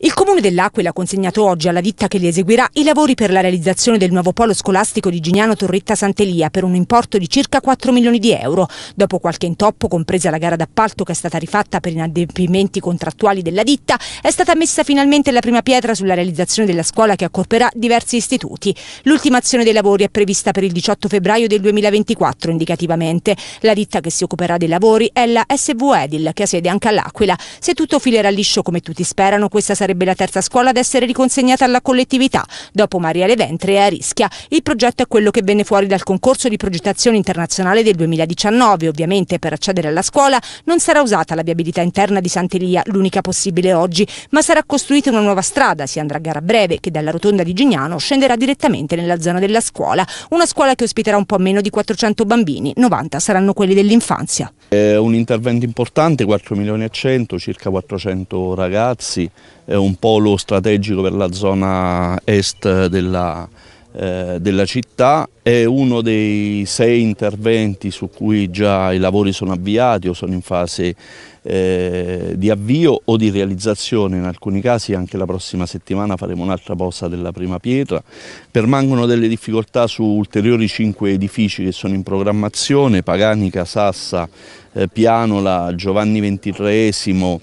Il comune dell'Aquila ha consegnato oggi alla ditta che li eseguirà i lavori per la realizzazione del nuovo polo scolastico di Gignano Torretta Santelia per un importo di circa 4 milioni di euro, dopo qualche intoppo, compresa la gara d'appalto che è stata rifatta per inadempimenti contrattuali della ditta, è stata messa finalmente la prima pietra sulla realizzazione della scuola che accorperà diversi istituti. L'ultima azione dei lavori è prevista per il 18 febbraio del 2024 indicativamente. La ditta che si occuperà dei lavori è la SV Edil, che ha sede anche all'Aquila. Se tutto filerà liscio come tutti sperano, questa sarà sarebbe la terza scuola ad essere riconsegnata alla collettività, dopo Maria Leventre e Arischia. Il progetto è quello che venne fuori dal concorso di progettazione internazionale del 2019. Ovviamente per accedere alla scuola non sarà usata la viabilità interna di Sant'Elia, l'unica possibile oggi, ma sarà costruita una nuova strada, si andrà a gara breve, che dalla rotonda di Gignano scenderà direttamente nella zona della scuola. Una scuola che ospiterà un po' meno di 400 bambini, 90 saranno quelli dell'infanzia. È un intervento importante, 4 milioni e 100, circa 400 ragazzi, un polo strategico per la zona est della, eh, della città, è uno dei sei interventi su cui già i lavori sono avviati o sono in fase eh, di avvio o di realizzazione, in alcuni casi anche la prossima settimana faremo un'altra posta della prima pietra, permangono delle difficoltà su ulteriori cinque edifici che sono in programmazione, Paganica, Sassa, eh, Pianola, Giovanni XXIII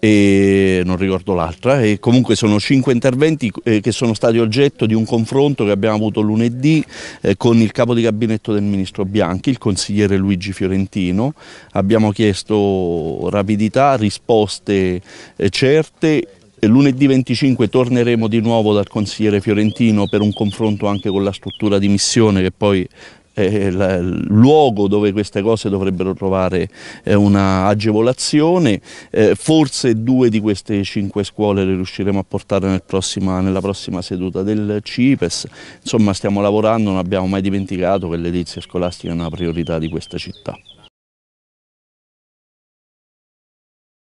e non ricordo l'altra, e comunque sono cinque interventi eh, che sono stati oggetto di un confronto che abbiamo avuto lunedì eh, con il capo di gabinetto del ministro Bianchi, il consigliere Luigi Fiorentino, abbiamo chiesto rapidità, risposte eh, certe Lunedì 25 torneremo di nuovo dal consigliere Fiorentino per un confronto anche con la struttura di missione che poi eh, luogo dove queste cose dovrebbero trovare eh, un'agevolazione, eh, forse due di queste cinque scuole le riusciremo a portare nel prossima, nella prossima seduta del CIPES, insomma stiamo lavorando, non abbiamo mai dimenticato che l'edilizia scolastica è una priorità di questa città.